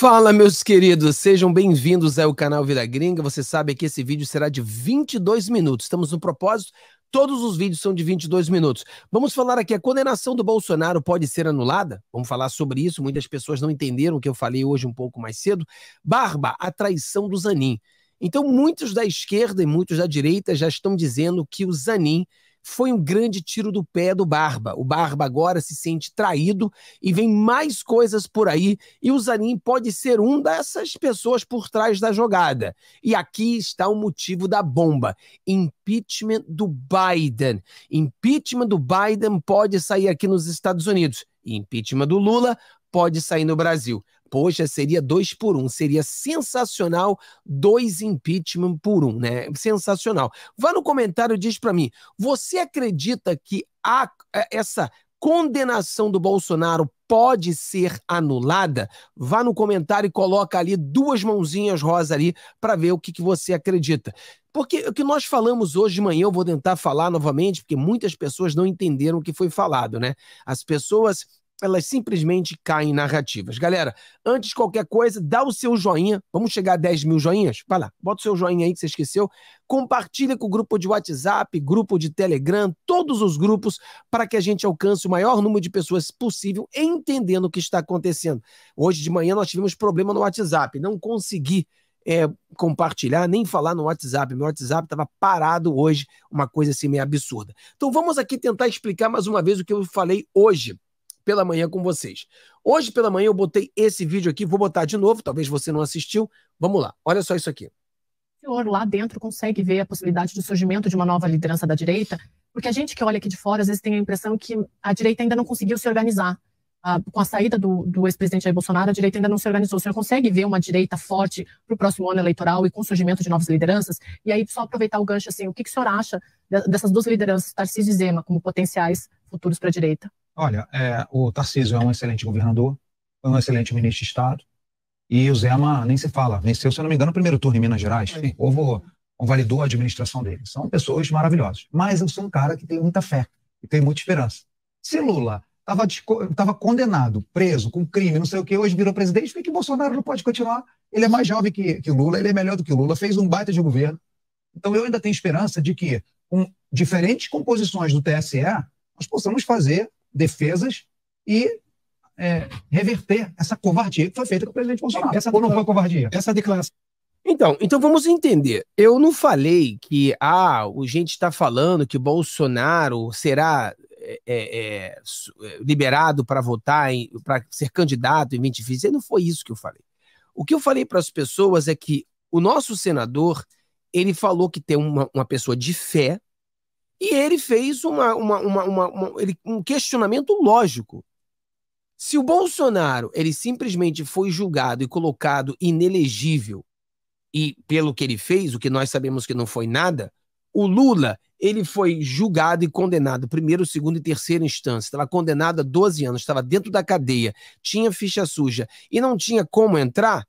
Fala, meus queridos, sejam bem-vindos ao canal Vida Gringa. Você sabe que esse vídeo será de 22 minutos. Estamos no propósito, todos os vídeos são de 22 minutos. Vamos falar aqui: a condenação do Bolsonaro pode ser anulada? Vamos falar sobre isso. Muitas pessoas não entenderam o que eu falei hoje um pouco mais cedo. Barba, a traição do Zanin. Então, muitos da esquerda e muitos da direita já estão dizendo que o Zanin foi um grande tiro do pé do Barba. O Barba agora se sente traído e vem mais coisas por aí, e o Zanin pode ser um dessas pessoas por trás da jogada. E aqui está o motivo da bomba: impeachment do Biden. Impeachment do Biden pode sair aqui nos Estados Unidos, e impeachment do Lula pode sair no Brasil. Poxa, seria dois por um, seria sensacional dois impeachment por um, né? Sensacional. Vá no comentário e diz para mim, você acredita que a, é, essa condenação do Bolsonaro pode ser anulada? Vá no comentário e coloca ali duas mãozinhas rosa ali para ver o que, que você acredita. Porque o que nós falamos hoje de manhã, eu vou tentar falar novamente, porque muitas pessoas não entenderam o que foi falado, né? As pessoas elas simplesmente caem narrativas. Galera, antes de qualquer coisa, dá o seu joinha. Vamos chegar a 10 mil joinhas? Vai lá, bota o seu joinha aí que você esqueceu. Compartilha com o grupo de WhatsApp, grupo de Telegram, todos os grupos, para que a gente alcance o maior número de pessoas possível, entendendo o que está acontecendo. Hoje de manhã nós tivemos problema no WhatsApp, não consegui é, compartilhar, nem falar no WhatsApp. Meu WhatsApp estava parado hoje, uma coisa assim meio absurda. Então vamos aqui tentar explicar mais uma vez o que eu falei hoje pela manhã com vocês. Hoje pela manhã eu botei esse vídeo aqui, vou botar de novo, talvez você não assistiu. Vamos lá, olha só isso aqui. O senhor lá dentro consegue ver a possibilidade do surgimento de uma nova liderança da direita? Porque a gente que olha aqui de fora, às vezes tem a impressão que a direita ainda não conseguiu se organizar. Ah, com a saída do, do ex-presidente Jair Bolsonaro, a direita ainda não se organizou. O senhor consegue ver uma direita forte para o próximo ano eleitoral e com o surgimento de novas lideranças? E aí, só aproveitar o gancho, assim, o que, que o senhor acha dessas duas lideranças, Tarcísio e Zema, como potenciais futuros para a direita? Olha, é, o Tarcísio é um excelente governador, foi é um excelente ministro de Estado, e o Zema nem se fala, venceu, se eu não me engano, o primeiro turno em Minas Gerais, é. o povo validou a administração dele. São pessoas maravilhosas, mas eu sou um cara que tem muita fé, e tem muita esperança. Se Lula estava condenado, preso, com crime, não sei o que, hoje virou presidente, por que Bolsonaro não pode continuar? Ele é mais jovem que, que Lula, ele é melhor do que Lula, fez um baita de governo. Então eu ainda tenho esperança de que, com diferentes composições do TSE, nós possamos fazer defesas e é, reverter essa covardia que foi feita com o presidente Bolsonaro. Essa Ou não foi covardia? Essa declaração. Então, então vamos entender. Eu não falei que ah, o gente está falando que Bolsonaro será é, é, é, é liberado para votar, para ser candidato em 2020. Não foi isso que eu falei. O que eu falei para as pessoas é que o nosso senador ele falou que tem uma, uma pessoa de fé e ele fez uma, uma, uma, uma ele, um questionamento lógico. Se o Bolsonaro ele simplesmente foi julgado e colocado inelegível e pelo que ele fez, o que nós sabemos que não foi nada, o Lula ele foi julgado e condenado, primeiro, segundo e terceira instância. Estava condenado a 12 anos, estava dentro da cadeia, tinha ficha suja e não tinha como entrar,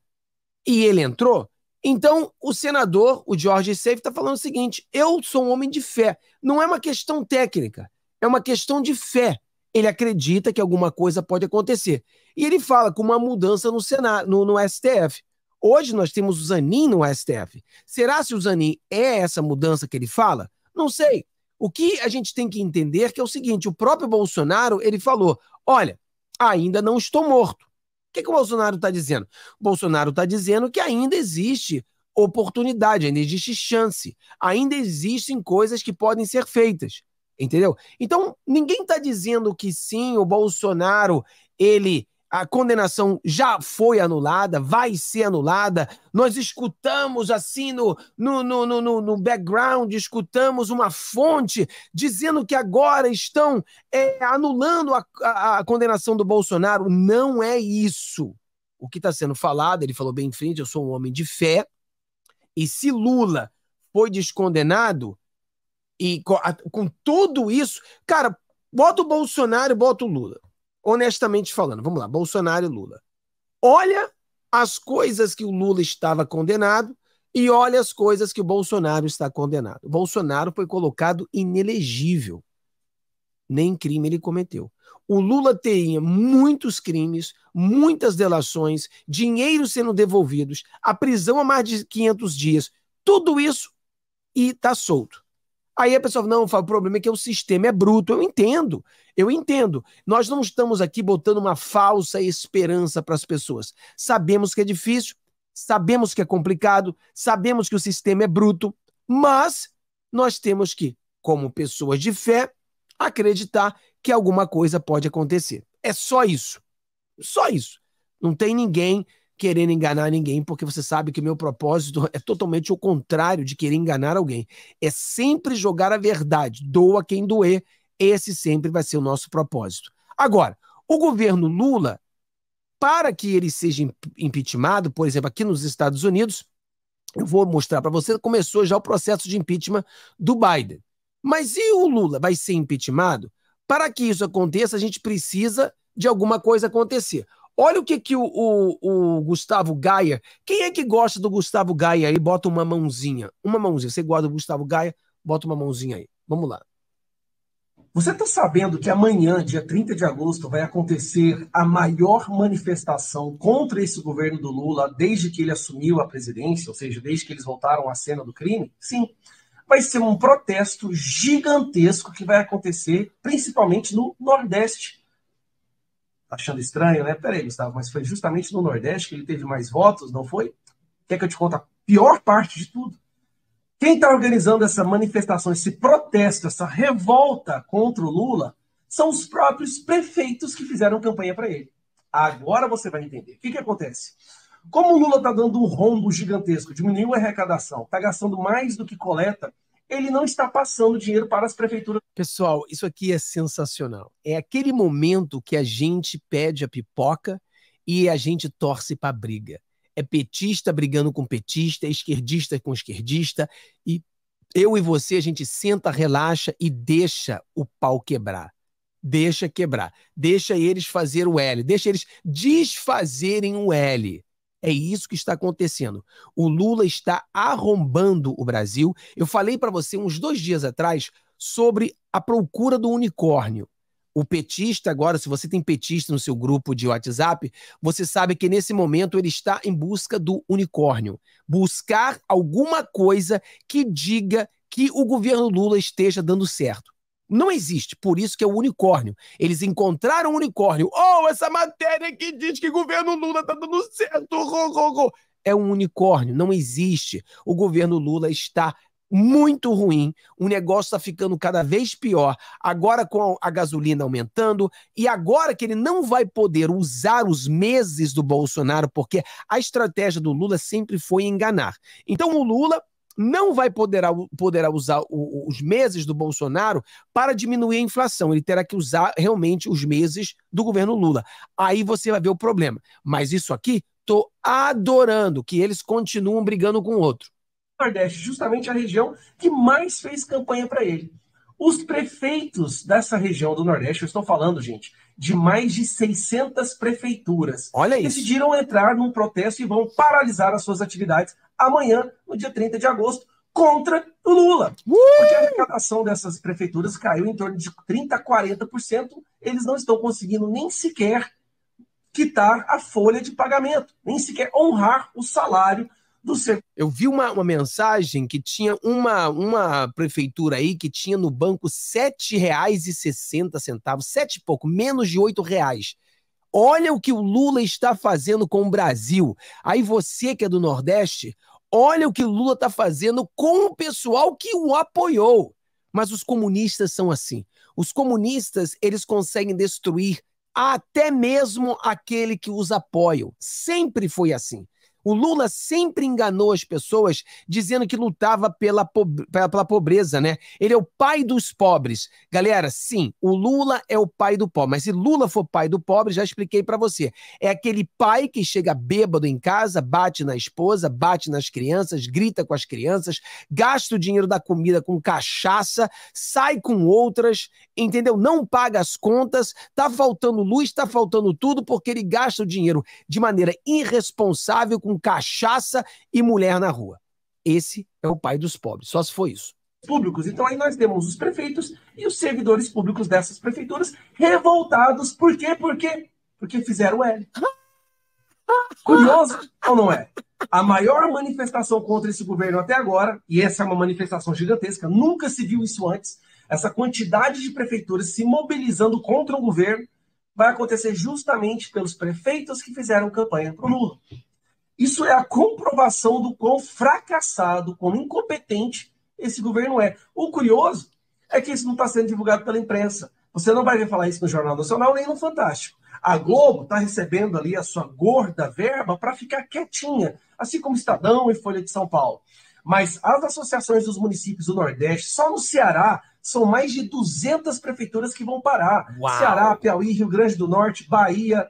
e ele entrou. Então, o senador, o George Seif, está falando o seguinte: eu sou um homem de fé. Não é uma questão técnica, é uma questão de fé. Ele acredita que alguma coisa pode acontecer. E ele fala com uma mudança no, Senado, no, no STF. Hoje nós temos o Zanin no STF. Será se o Zanin é essa mudança que ele fala? Não sei. O que a gente tem que entender é que é o seguinte: o próprio Bolsonaro ele falou: olha, ainda não estou morto. O que, que o Bolsonaro está dizendo? O Bolsonaro está dizendo que ainda existe oportunidade, ainda existe chance, ainda existem coisas que podem ser feitas, entendeu? Então, ninguém está dizendo que sim, o Bolsonaro, ele a condenação já foi anulada, vai ser anulada. Nós escutamos assim no, no, no, no, no background, escutamos uma fonte dizendo que agora estão é, anulando a, a, a condenação do Bolsonaro. Não é isso. O que está sendo falado, ele falou bem em frente, eu sou um homem de fé. E se Lula foi descondenado, e com, com tudo isso, cara, bota o Bolsonaro e bota o Lula honestamente falando, vamos lá, Bolsonaro e Lula. Olha as coisas que o Lula estava condenado e olha as coisas que o Bolsonaro está condenado. O Bolsonaro foi colocado inelegível. Nem crime ele cometeu. O Lula teria muitos crimes, muitas delações, dinheiro sendo devolvidos, a prisão a mais de 500 dias, tudo isso e está solto. Aí a pessoa fala, não, fala, o problema é que o sistema é bruto. Eu entendo, eu entendo. Nós não estamos aqui botando uma falsa esperança para as pessoas. Sabemos que é difícil, sabemos que é complicado, sabemos que o sistema é bruto, mas nós temos que, como pessoas de fé, acreditar que alguma coisa pode acontecer. É só isso. Só isso. Não tem ninguém querendo enganar ninguém, porque você sabe que o meu propósito é totalmente o contrário de querer enganar alguém. É sempre jogar a verdade, doa quem doer, esse sempre vai ser o nosso propósito. Agora, o governo Lula, para que ele seja impeachmentado, por exemplo, aqui nos Estados Unidos, eu vou mostrar para você, começou já o processo de impeachment do Biden. Mas e o Lula vai ser impeachmentado? Para que isso aconteça, a gente precisa de alguma coisa acontecer. Olha o que, que o, o, o, Gustavo Gaia. Quem é que gosta do Gustavo Gaia aí? Bota uma mãozinha. Uma mãozinha. Você guarda o Gustavo Gaia, bota uma mãozinha aí. Vamos lá. Você está sabendo que amanhã, dia 30 de agosto, vai acontecer a maior manifestação contra esse governo do Lula desde que ele assumiu a presidência, ou seja, desde que eles voltaram à cena do crime? Sim. Vai ser um protesto gigantesco que vai acontecer principalmente no Nordeste achando estranho, né? Peraí, Gustavo, mas foi justamente no Nordeste que ele teve mais votos, não foi? Quer que eu te conte a pior parte de tudo? Quem está organizando essa manifestação, esse protesto, essa revolta contra o Lula, são os próprios prefeitos que fizeram campanha para ele. Agora você vai entender. O que, que acontece? Como o Lula está dando um rombo gigantesco, diminuiu a arrecadação, está gastando mais do que coleta, ele não está passando dinheiro para as prefeituras. Pessoal, isso aqui é sensacional. É aquele momento que a gente pede a pipoca e a gente torce para a briga. É petista brigando com petista, é esquerdista com esquerdista, e eu e você, a gente senta, relaxa e deixa o pau quebrar. Deixa quebrar. Deixa eles fazer o L. Deixa eles desfazerem o L. É isso que está acontecendo. O Lula está arrombando o Brasil. Eu falei para você uns dois dias atrás sobre a procura do unicórnio. O petista, agora, se você tem petista no seu grupo de WhatsApp, você sabe que nesse momento ele está em busca do unicórnio. Buscar alguma coisa que diga que o governo Lula esteja dando certo. Não existe, por isso que é o unicórnio. Eles encontraram o um unicórnio. Oh, essa matéria que diz que o governo Lula tá dando certo. Ro, ro, ro. É um unicórnio, não existe. O governo Lula está muito ruim, o negócio está ficando cada vez pior, agora com a gasolina aumentando, e agora que ele não vai poder usar os meses do Bolsonaro, porque a estratégia do Lula sempre foi enganar. Então o Lula não vai poder, poderá usar os meses do Bolsonaro para diminuir a inflação. Ele terá que usar realmente os meses do governo Lula. Aí você vai ver o problema. Mas isso aqui, tô adorando que eles continuam brigando com o outro. Nordeste, justamente a região que mais fez campanha para ele. Os prefeitos dessa região do Nordeste, eu estou falando, gente, de mais de 600 prefeituras. Olha isso. Decidiram entrar num protesto e vão paralisar as suas atividades amanhã, no dia 30 de agosto, contra o Lula. Uh! Porque a arrecadação dessas prefeituras caiu em torno de 30% 40%. Eles não estão conseguindo nem sequer quitar a folha de pagamento, nem sequer honrar o salário do seu. Eu vi uma, uma mensagem que tinha uma, uma prefeitura aí que tinha no banco R$ 7,60, sete e pouco, menos de R$ reais. Olha o que o Lula está fazendo com o Brasil. Aí você que é do Nordeste, olha o que o Lula está fazendo com o pessoal que o apoiou. Mas os comunistas são assim. Os comunistas, eles conseguem destruir até mesmo aquele que os apoia. Sempre foi assim. O Lula sempre enganou as pessoas dizendo que lutava pela, pela pobreza, né? Ele é o pai dos pobres. Galera, sim, o Lula é o pai do pobre. Mas se Lula for pai do pobre, já expliquei para você. É aquele pai que chega bêbado em casa, bate na esposa, bate nas crianças, grita com as crianças, gasta o dinheiro da comida com cachaça, sai com outras, entendeu? Não paga as contas, tá faltando luz, tá faltando tudo porque ele gasta o dinheiro de maneira irresponsável com com cachaça e mulher na rua. Esse é o pai dos pobres, só se for isso. Públicos. Então aí nós temos os prefeitos e os servidores públicos dessas prefeituras revoltados. Por quê? Por quê? Porque fizeram L. Curioso ou não é? A maior manifestação contra esse governo até agora, e essa é uma manifestação gigantesca, nunca se viu isso antes. Essa quantidade de prefeituras se mobilizando contra o governo vai acontecer justamente pelos prefeitos que fizeram campanha para o Lula. Isso é a comprovação do quão fracassado, quão incompetente esse governo é. O curioso é que isso não está sendo divulgado pela imprensa. Você não vai ver falar isso no Jornal Nacional nem no Fantástico. A Globo está recebendo ali a sua gorda verba para ficar quietinha, assim como Estadão e Folha de São Paulo. Mas as associações dos municípios do Nordeste, só no Ceará, são mais de 200 prefeituras que vão parar. Uau. Ceará, Piauí, Rio Grande do Norte, Bahia,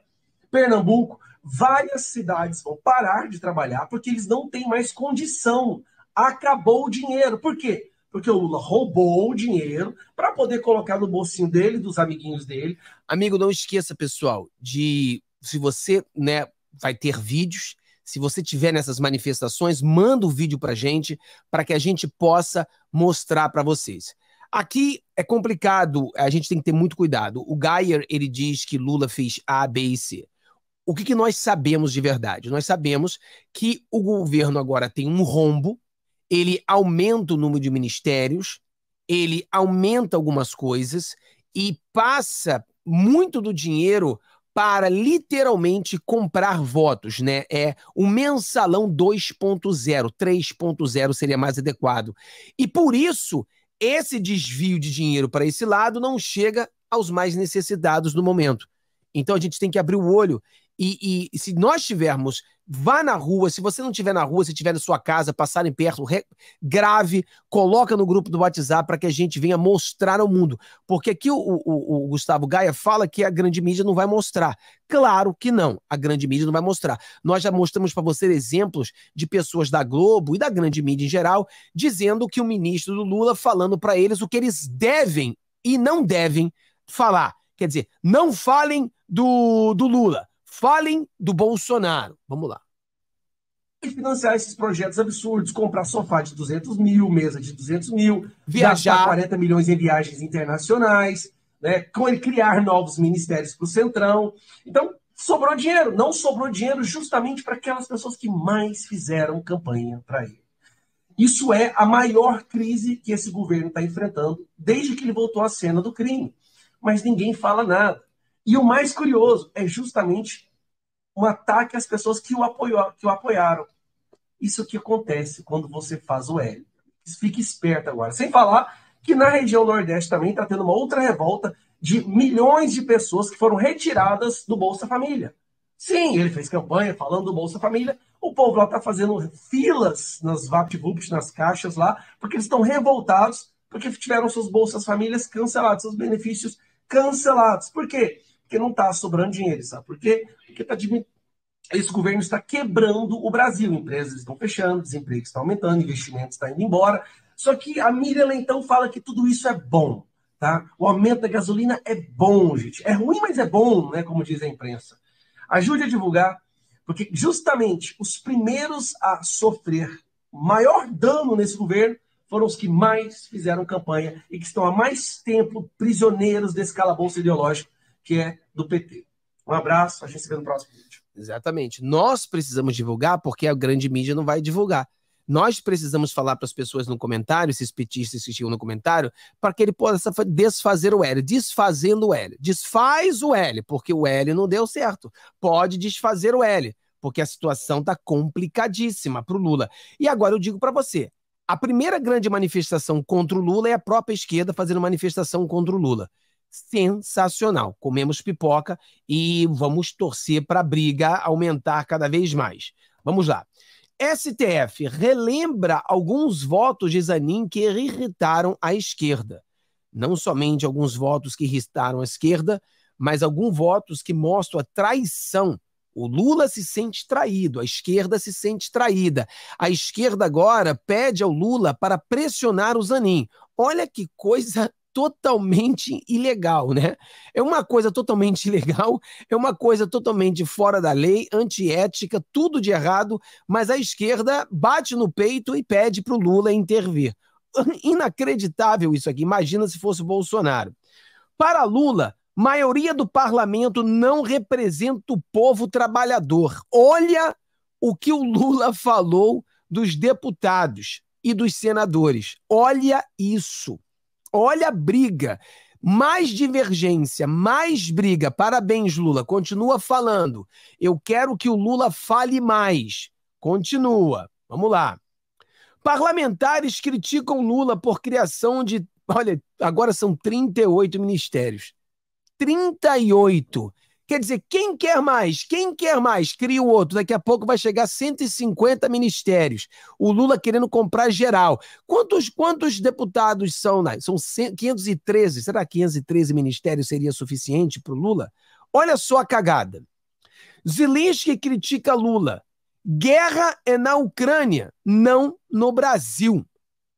Pernambuco várias cidades vão parar de trabalhar porque eles não têm mais condição. Acabou o dinheiro. Por quê? Porque o Lula roubou o dinheiro para poder colocar no bolsinho dele, dos amiguinhos dele. Amigo, não esqueça, pessoal, de se você, né, vai ter vídeos, se você tiver nessas manifestações, manda o vídeo a gente para que a gente possa mostrar para vocês. Aqui é complicado, a gente tem que ter muito cuidado. O Geyer, ele diz que Lula fez A, B e C o que, que nós sabemos de verdade? Nós sabemos que o governo agora tem um rombo, ele aumenta o número de ministérios, ele aumenta algumas coisas e passa muito do dinheiro para literalmente comprar votos, né? É o mensalão 2.0, 3.0 seria mais adequado. E por isso, esse desvio de dinheiro para esse lado não chega aos mais necessitados no momento. Então a gente tem que abrir o olho e, e, se nós tivermos, vá na rua, se você não estiver na rua, se estiver na sua casa, passarem perto, re, grave, coloca no grupo do WhatsApp para que a gente venha mostrar ao mundo. Porque aqui o, o, o, Gustavo Gaia fala que a grande mídia não vai mostrar. Claro que não, a grande mídia não vai mostrar. Nós já mostramos para você exemplos de pessoas da Globo e da grande mídia em geral, dizendo que o ministro do Lula falando para eles o que eles devem e não devem falar. Quer dizer, não falem do, do Lula Falem do Bolsonaro. Vamos lá. Financiar esses projetos absurdos, comprar sofá de 200 mil, mesa de 200 mil, viajar 40 milhões em viagens internacionais, né, criar novos ministérios para o Centrão. Então, sobrou dinheiro. Não sobrou dinheiro justamente para aquelas pessoas que mais fizeram campanha para ele. Isso é a maior crise que esse governo está enfrentando desde que ele voltou à cena do crime. Mas ninguém fala nada. E o mais curioso é justamente um ataque às pessoas que o, apoiou, que o apoiaram. Isso que acontece quando você faz o L. Fique esperto agora. Sem falar que na região Nordeste também está tendo uma outra revolta de milhões de pessoas que foram retiradas do Bolsa Família. Sim, ele fez campanha falando do Bolsa Família. O povo lá está fazendo filas nas VaptVups, nas caixas lá, porque eles estão revoltados, porque tiveram suas Bolsas Famílias cancelados, seus benefícios cancelados. Por quê? porque não está sobrando dinheiro, sabe por quê? Porque tá esse governo está quebrando o Brasil. Empresas estão fechando, desemprego está aumentando, investimentos está indo embora. Só que a Miriam Leitão fala que tudo isso é bom. Tá? O aumento da gasolina é bom, gente. É ruim, mas é bom, né? como diz a imprensa. Ajude a divulgar, porque justamente os primeiros a sofrer maior dano nesse governo foram os que mais fizeram campanha e que estão há mais tempo prisioneiros desse calabouço ideológico que é do PT. Um abraço, a gente se vê no próximo vídeo. Exatamente. Nós precisamos divulgar porque a grande mídia não vai divulgar. Nós precisamos falar para as pessoas no comentário, esses petistas que chegam no comentário, para que ele possa desfazer o L, desfazendo o L. Desfaz o L, porque o L não deu certo. Pode desfazer o L, porque a situação está complicadíssima para o Lula. E agora eu digo para você, a primeira grande manifestação contra o Lula é a própria esquerda fazendo manifestação contra o Lula sensacional. Comemos pipoca e vamos torcer para a briga aumentar cada vez mais. Vamos lá. STF relembra alguns votos de Zanin que irritaram a esquerda. Não somente alguns votos que irritaram a esquerda, mas alguns votos que mostram a traição. O Lula se sente traído, a esquerda se sente traída. A esquerda agora pede ao Lula para pressionar o Zanin. Olha que coisa totalmente ilegal, né? É uma coisa totalmente ilegal, é uma coisa totalmente fora da lei, antiética, tudo de errado, mas a esquerda bate no peito e pede para o Lula intervir. Inacreditável isso aqui, imagina se fosse Bolsonaro. Para Lula, maioria do parlamento não representa o povo trabalhador. Olha o que o Lula falou dos deputados e dos senadores. Olha isso. Olha a briga. Mais divergência, mais briga. Parabéns, Lula. Continua falando. Eu quero que o Lula fale mais. Continua. Vamos lá. Parlamentares criticam Lula por criação de. Olha, agora são 38 ministérios. 38. Quer dizer, quem quer mais? Quem quer mais? Cria o outro. Daqui a pouco vai chegar 150 ministérios. O Lula querendo comprar geral. Quantos, quantos deputados são? Né? São 513. Será que 513 ministérios seria suficiente para o Lula? Olha só a cagada. Zelensky critica Lula. Guerra é na Ucrânia, não no Brasil.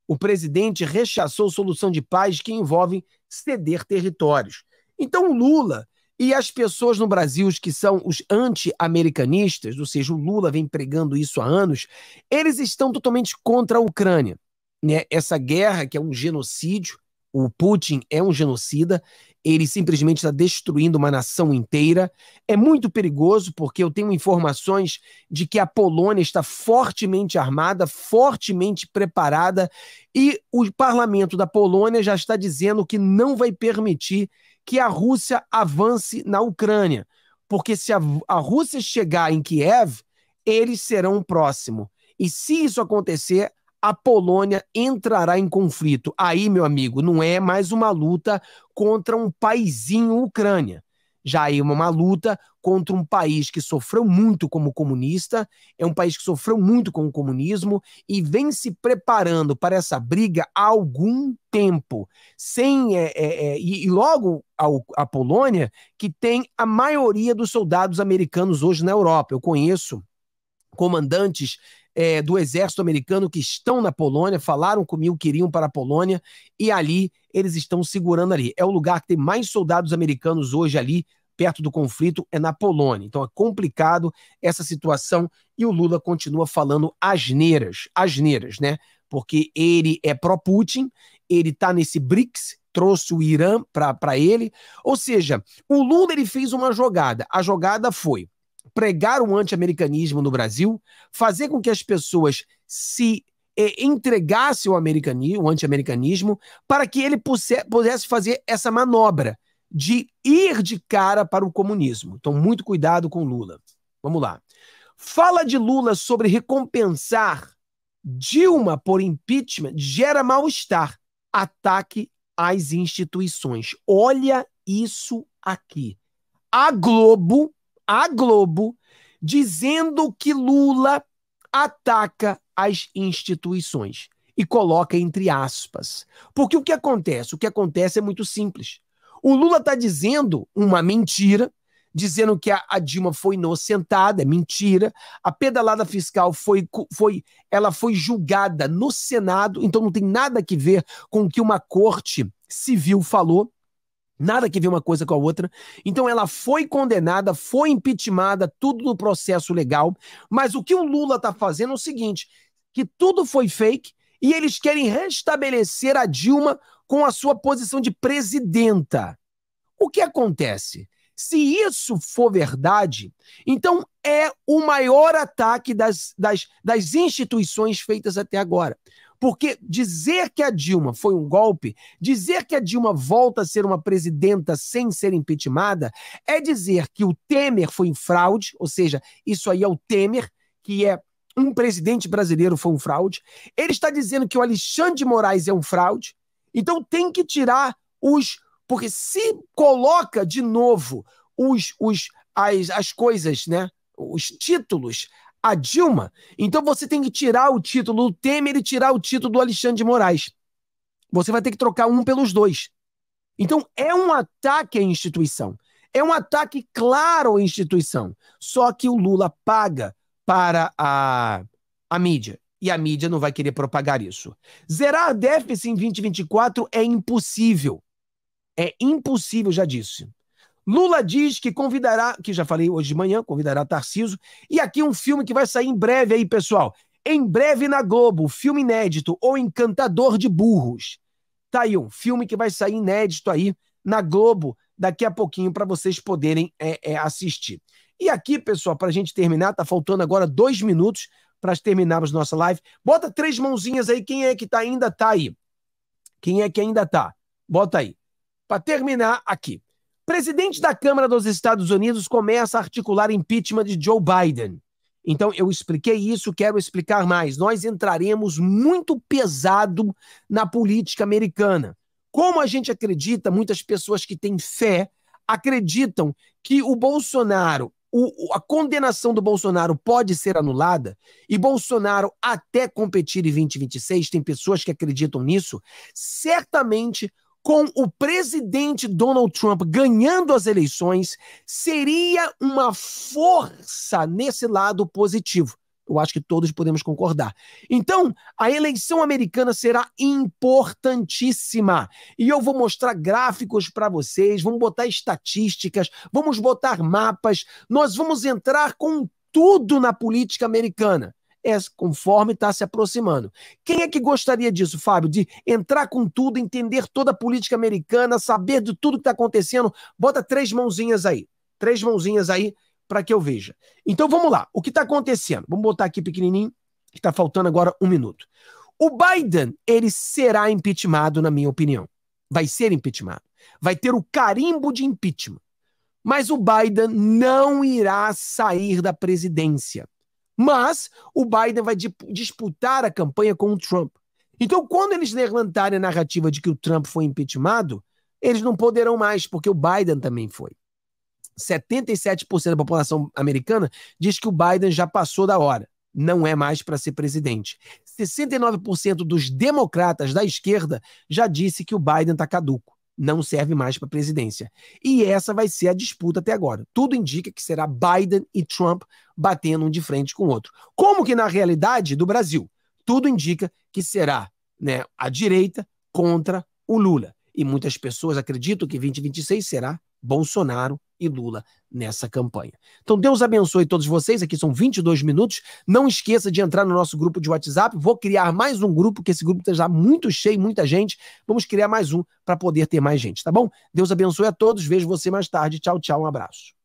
O presidente rechaçou solução de paz que envolve ceder territórios. Então, Lula e as pessoas no Brasil, os que são os anti-americanistas, ou seja, o Lula vem pregando isso há anos, eles estão totalmente contra a Ucrânia. Né? Essa guerra, que é um genocídio, o Putin é um genocida, ele simplesmente está destruindo uma nação inteira. É muito perigoso, porque eu tenho informações de que a Polônia está fortemente armada, fortemente preparada, e o parlamento da Polônia já está dizendo que não vai permitir que a Rússia avance na Ucrânia, porque se a, a Rússia chegar em Kiev, eles serão o próximo. E se isso acontecer, a Polônia entrará em conflito. Aí, meu amigo, não é mais uma luta contra um paizinho Ucrânia já aí uma, uma luta contra um país que sofreu muito como comunista, é um país que sofreu muito com o comunismo e vem se preparando para essa briga há algum tempo, sem é, é, é, e, logo a Polônia que tem a maioria dos soldados americanos hoje na Europa. Eu conheço comandantes é, do exército americano que estão na Polônia, falaram comigo que iriam para a Polônia, e ali eles estão segurando ali. É o lugar que tem mais soldados americanos hoje ali, perto do conflito, é na Polônia. Então é complicado essa situação e o Lula continua falando asneiras, asneiras, né? Porque ele é pró-Putin, ele tá nesse BRICS, trouxe o Irã para ele. Ou seja, o Lula ele fez uma jogada. A jogada foi pregar o anti-americanismo no Brasil, fazer com que as pessoas se eh, entregassem ao o anti-americanismo para que ele pudesse fazer essa manobra de ir de cara para o comunismo. Então, muito cuidado com Lula. Vamos lá. Fala de Lula sobre recompensar Dilma por impeachment gera mal-estar. Ataque às instituições. Olha isso aqui. A Globo à Globo dizendo que Lula ataca as instituições e coloca entre aspas. Porque o que acontece? O que acontece é muito simples. O Lula está dizendo uma mentira, dizendo que a, a, Dilma foi inocentada, é mentira. A pedalada fiscal foi, foi, ela foi julgada no Senado, então não tem nada que ver com o que uma corte civil falou. Nada que ver uma coisa com a outra. Então ela foi condenada, foi impeachmentada, tudo no processo legal. Mas o que o Lula está fazendo é o seguinte: que tudo foi fake e eles querem restabelecer a Dilma com a sua posição de presidenta. O que acontece? Se isso for verdade, então é o maior ataque das, das, das instituições feitas até agora. Porque dizer que a Dilma foi um golpe, dizer que a Dilma volta a ser uma presidenta sem ser impeachmentada, é dizer que o Temer foi um fraude, ou seja, isso aí é o Temer, que é um presidente brasileiro foi um fraude. Ele está dizendo que o Alexandre de Moraes é um fraude. Então tem que tirar os. Porque se coloca de novo os, os, as, as coisas, né? os títulos, a Dilma, então você tem que tirar o título do Temer e tirar o título do Alexandre de Moraes. Você vai ter que trocar um pelos dois. Então é um ataque à instituição. É um ataque claro à instituição. Só que o Lula paga para a, a mídia. E a mídia não vai querer propagar isso. Zerar déficit em 2024 é impossível. É impossível, já disse. Lula diz que convidará, que já falei hoje de manhã, convidará Tarciso. E aqui um filme que vai sair em breve aí, pessoal. Em breve na Globo, filme inédito, O Encantador de Burros. Tá aí um filme que vai sair inédito aí na Globo daqui a pouquinho para vocês poderem é, é, assistir. E aqui, pessoal, para a gente terminar, tá faltando agora dois minutos para terminarmos nossa live. Bota três mãozinhas aí, quem é que tá, ainda tá aí? Quem é que ainda tá? Bota aí. Para terminar aqui. Presidente da Câmara dos Estados Unidos começa a articular impeachment de Joe Biden. Então, eu expliquei isso, quero explicar mais. Nós entraremos muito pesado na política americana. Como a gente acredita, muitas pessoas que têm fé acreditam que o Bolsonaro, o, a condenação do Bolsonaro pode ser anulada, e Bolsonaro até competir em 2026, tem pessoas que acreditam nisso, certamente com o presidente Donald Trump ganhando as eleições, seria uma força nesse lado positivo. Eu acho que todos podemos concordar. Então, a eleição americana será importantíssima. E eu vou mostrar gráficos para vocês, vamos botar estatísticas, vamos botar mapas, nós vamos entrar com tudo na política americana é conforme está se aproximando. Quem é que gostaria disso, Fábio? De entrar com tudo, entender toda a política americana, saber de tudo que está acontecendo? Bota três mãozinhas aí. Três mãozinhas aí para que eu veja. Então vamos lá. O que está acontecendo? Vamos botar aqui pequenininho, que está faltando agora um minuto. O Biden, ele será impeachmentado, na minha opinião. Vai ser impeachmentado. Vai ter o carimbo de impeachment. Mas o Biden não irá sair da presidência. Mas o Biden vai disputar a campanha com o Trump. Então, quando eles levantarem a narrativa de que o Trump foi impeachmentado, eles não poderão mais, porque o Biden também foi. 77% da população americana diz que o Biden já passou da hora, não é mais para ser presidente. 69% dos democratas da esquerda já disse que o Biden está caduco não serve mais para a presidência. E essa vai ser a disputa até agora. Tudo indica que será Biden e Trump batendo um de frente com o outro. Como que na realidade do Brasil, tudo indica que será né, a direita contra o Lula. E muitas pessoas acreditam que 2026 será Bolsonaro e Lula nessa campanha. Então Deus abençoe todos vocês, aqui são 22 minutos. Não esqueça de entrar no nosso grupo de WhatsApp. Vou criar mais um grupo, porque esse grupo está muito cheio, muita gente. Vamos criar mais um para poder ter mais gente, tá bom? Deus abençoe a todos. Vejo você mais tarde. Tchau, tchau. Um abraço.